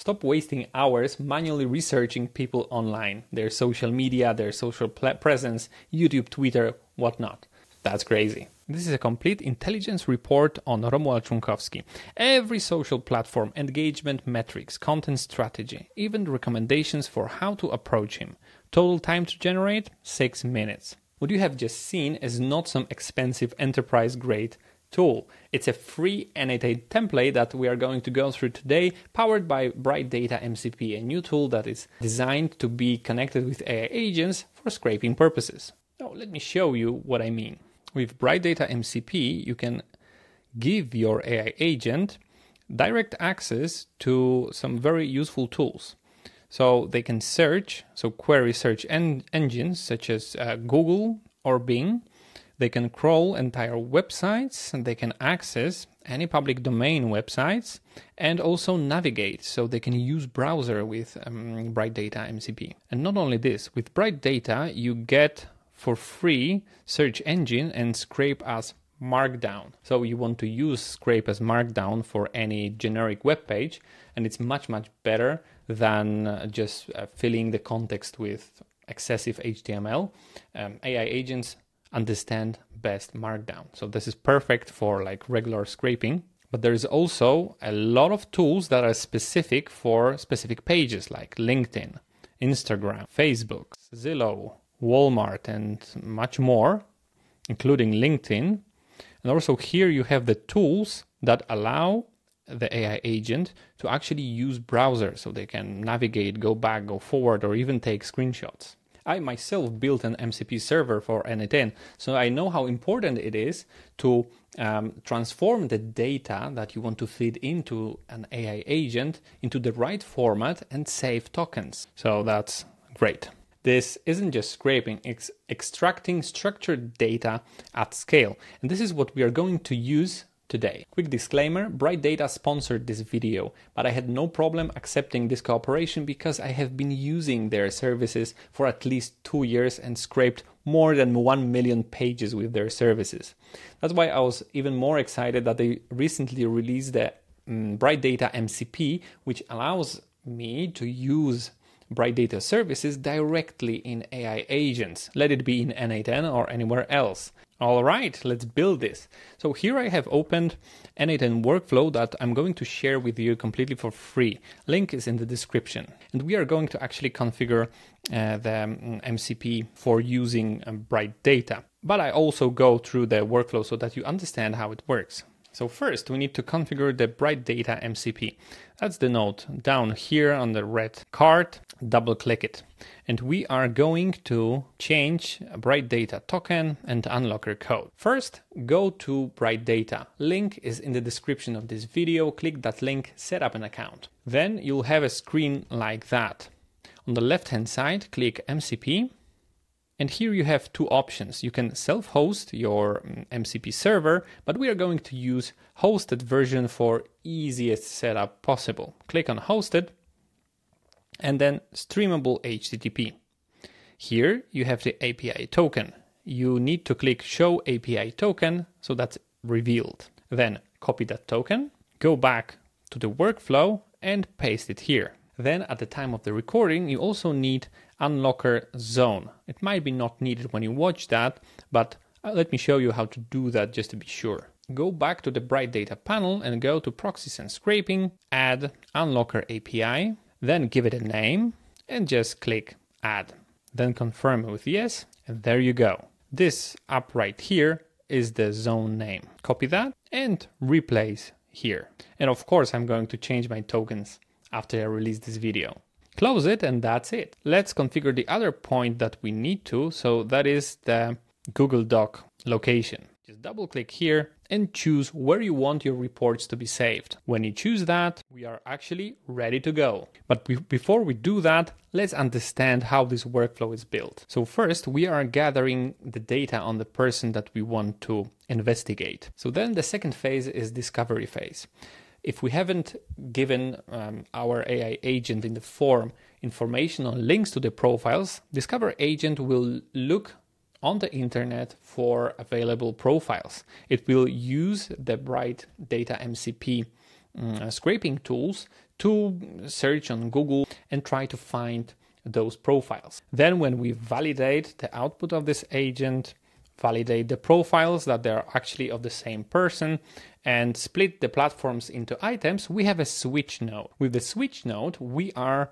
Stop wasting hours manually researching people online, their social media, their social pl- presence, YouTube, Twitter, whatnot. That's crazy. This is a complete intelligence report on Romuald Chunkowski. Every social platform, engagement metrics, content strategy, even recommendations for how to approach him. Total time to generate 6 minutes. What you have just seen is not some expensive enterprise grade tool. It's a free annotate template that we are going to go through today, powered by Bright Data MCP, a new tool that is designed to be connected with AI agents for scraping purposes. Now, let me show you what I mean. With Bright Data MCP, you can give your AI agent direct access to some very useful tools. So they can search, so query search en- engines such as uh, Google or Bing, they can crawl entire websites, and they can access any public domain websites, and also navigate, so they can use browser with um, Bright Data MCP. And not only this, with Bright Data, you get for free search engine and scrape as Markdown. So you want to use Scrape as Markdown for any generic web page, and it's much, much better than uh, just uh, filling the context with excessive HTML. Um, AI agents understand best Markdown. So this is perfect for like regular scraping. But there is also a lot of tools that are specific for specific pages like LinkedIn, Instagram, Facebook, Zillow, Walmart, and much more, including LinkedIn. And also here you have the tools that allow the AI agent to actually use browser so they can navigate, go back, go forward, or even take screenshots. I myself built an MCP server for N10, so I know how important it is to um, transform the data that you want to feed into an AI agent into the right format and save tokens. So that's great. This isn't just scraping, it's extracting structured data at scale. And this is what we are going to use today. Quick disclaimer, Bright Data sponsored this video, but I had no problem accepting this cooperation because I have been using their services for at least two years and scraped more than 1 million pages with their services. That's why I was even more excited that they recently released the um, Bright Data MCP, which allows me to use Bright Data services directly in AI agents, let it be in N8N or anywhere else. All right, let's build this. So here I have opened an a workflow that I'm going to share with you completely for free. Link is in the description. And we are going to actually configure uh, the MCP mm, for using um, Bright data. But I also go through the workflow so that you understand how it works. So first we need to configure the bright data MCP. That's the node down here on the red card, double click it. And we are going to change bright data token and unlocker code. First, go to bright data. Link is in the description of this video. Click that link, set up an account. Then you'll have a screen like that. On the left hand side, click MCP and here you have two options. You can self-host your MCP mm, server, but we are going to use hosted version for easiest setup possible. Click on hosted and then streamable HTTP. Here you have the API token. You need to click show API token, so that's revealed. Then copy that token, go back to the workflow and paste it here. Then at the time of the recording, you also need unlocker zone. It might be not needed when you watch that, but uh, let me show you how to do that just to be sure. Go back to the Bright Data panel and go to Proxies and Scraping, add Unlocker API, then give it a name and just click Add. Then confirm with yes, and there you go. This up right here is the zone name. Copy that and replace here. And of course, I'm going to change my tokens after I release this video close it and that's it. Let's configure the other point that we need to. So that is the Google Doc location. Just double click here and choose where you want your reports to be saved. When you choose that, we are actually ready to go. But be before we do that, let's understand how this workflow is built. So first, we are gathering the data on the person that we want to investigate. So then the second phase is discovery phase if we haven't given um, our AI agent in the form information on links to the profiles, Discover Agent will look on the internet for available profiles. It will use the Bright Data MCP mm, uh, scraping tools to search on Google and try to find those profiles. Then, when we validate the output of this agent, validate the profiles that they are actually of the same person, and split the platforms into items, we have a switch node. With the switch node, we are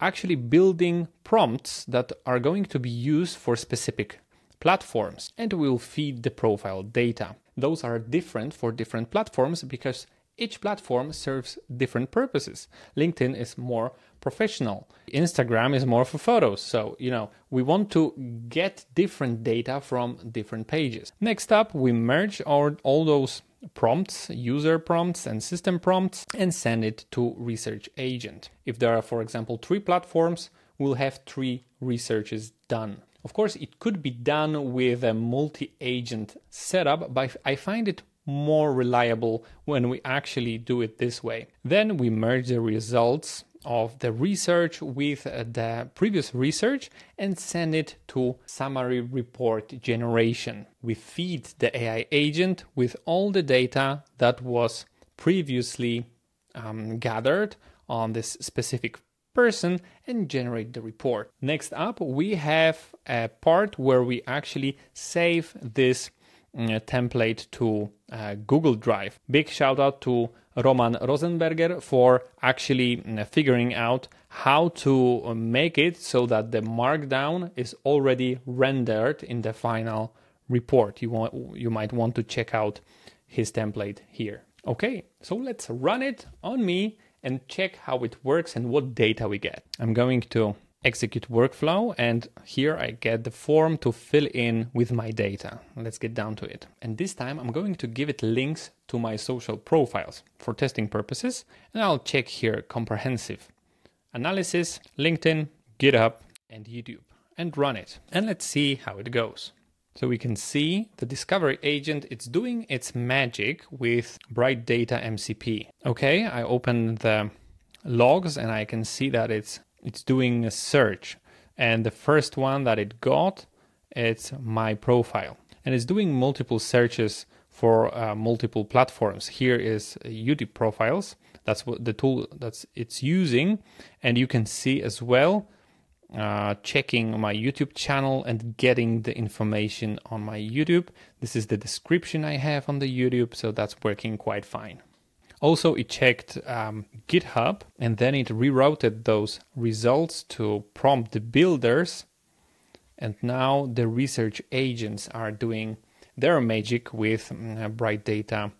actually building prompts that are going to be used for specific platforms, and we'll feed the profile data. Those are different for different platforms because each platform serves different purposes. LinkedIn is more professional, Instagram is more for photos. So, you know, we want to get different data from different pages. Next up, we merge our, all those prompts, user prompts, and system prompts, and send it to Research Agent. If there are, for example, three platforms, we'll have three researches done. Of course, it could be done with a multi agent setup, but I find it more reliable when we actually do it this way. Then we merge the results of the research with uh, the previous research and send it to summary report generation. We feed the AI agent with all the data that was previously um, gathered on this specific person and generate the report. Next up, we have a part where we actually save this uh, template to uh, Google Drive. Big shout out to Roman Rosenberger for actually uh, figuring out how to uh, make it so that the markdown is already rendered in the final report. You want you might want to check out his template here. Okay, so let's run it on me and check how it works and what data we get. I'm going to execute workflow and here I get the form to fill in with my data. Let's get down to it. And this time I'm going to give it links to my social profiles for testing purposes and I'll check here comprehensive analysis, LinkedIn, GitHub and YouTube and run it and let's see how it goes. So we can see the discovery agent, it's doing its magic with Bright Data MCP. Okay, I open the logs and I can see that it's it's doing a search and the first one that it got it's my profile and it's doing multiple searches for uh, multiple platforms here is youtube profiles that's what the tool that's it's using and you can see as well uh, checking my youtube channel and getting the information on my youtube this is the description i have on the youtube so that's working quite fine also, it checked um, GitHub and then it rerouted those results to prompt the builders. And now the research agents are doing their magic with mm, uh, Bright Data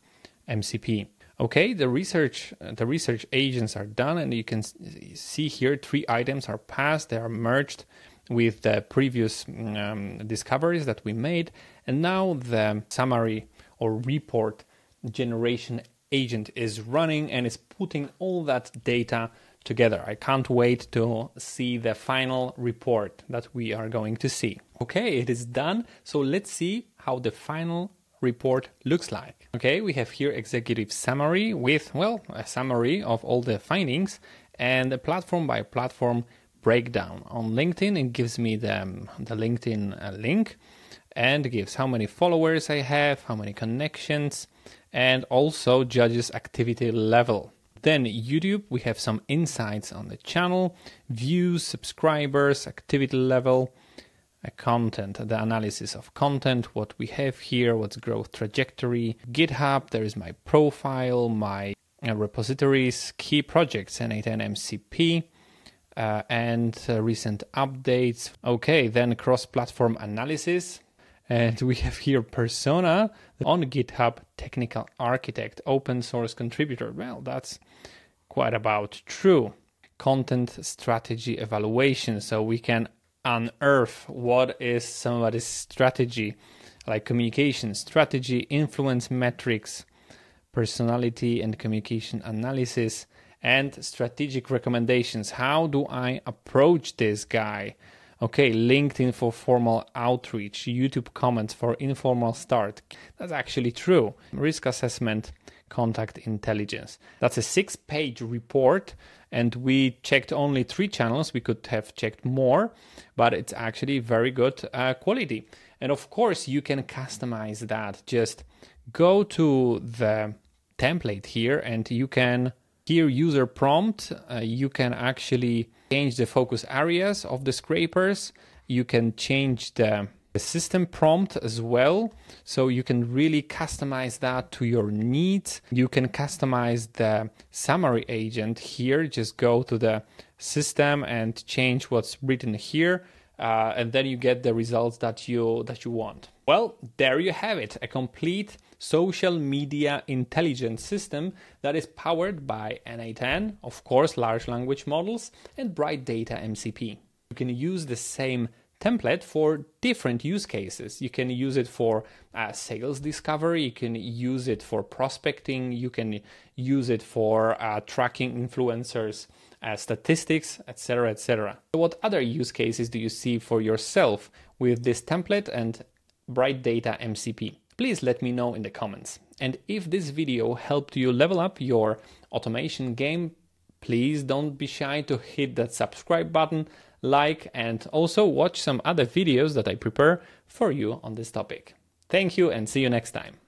MCP. Okay, the research uh, the research agents are done, and you can see here three items are passed. They are merged with the previous mm, um, discoveries that we made, and now the summary or report generation agent is running and is putting all that data together. I can't wait to see the final report that we are going to see. Okay, it is done. So let's see how the final report looks like. Okay, we have here executive summary with, well, a summary of all the findings and a platform by platform breakdown. On LinkedIn, it gives me the, um, the LinkedIn uh, link and gives how many followers I have, how many connections, and also judges activity level. Then YouTube, we have some insights on the channel, views, subscribers, activity level, uh, content, the analysis of content, what we have here, what's growth trajectory, GitHub, there is my profile, my uh, repositories, key projects, N8N MCP, uh, and uh, recent updates. Okay, then cross-platform analysis. And we have here Persona on GitHub technical architect, open source contributor. Well, that's quite about true. Content strategy evaluation. So we can unearth what is somebody's strategy, like communication strategy, influence metrics, personality and communication analysis, and strategic recommendations. How do I approach this guy? Okay, LinkedIn for formal outreach, YouTube comments for informal start. That's actually true. Risk assessment, contact intelligence. That's a six page report, and we checked only three channels. We could have checked more, but it's actually very good uh, quality. And of course, you can customize that. Just go to the template here, and you can, here, user prompt, uh, you can actually change the focus areas of the scrapers. You can change the, the system prompt as well. So you can really customize that to your needs. You can customize the summary agent here. Just go to the system and change what's written here. Uh, and then you get the results that you that you want. Well, there you have it, a complete social media intelligence system that is powered by NA10, of course, large language models, and Bright Data MCP. You can use the same template for different use cases. You can use it for uh, sales discovery, you can use it for prospecting, you can use it for uh, tracking influencers. Uh, statistics, etc., etc. What other use cases do you see for yourself with this template and Bright Data MCP? please let me know in the comments. And if this video helped you level up your automation game, please don't be shy to hit that subscribe button, like, and also watch some other videos that I prepare for you on this topic. Thank you and see you next time.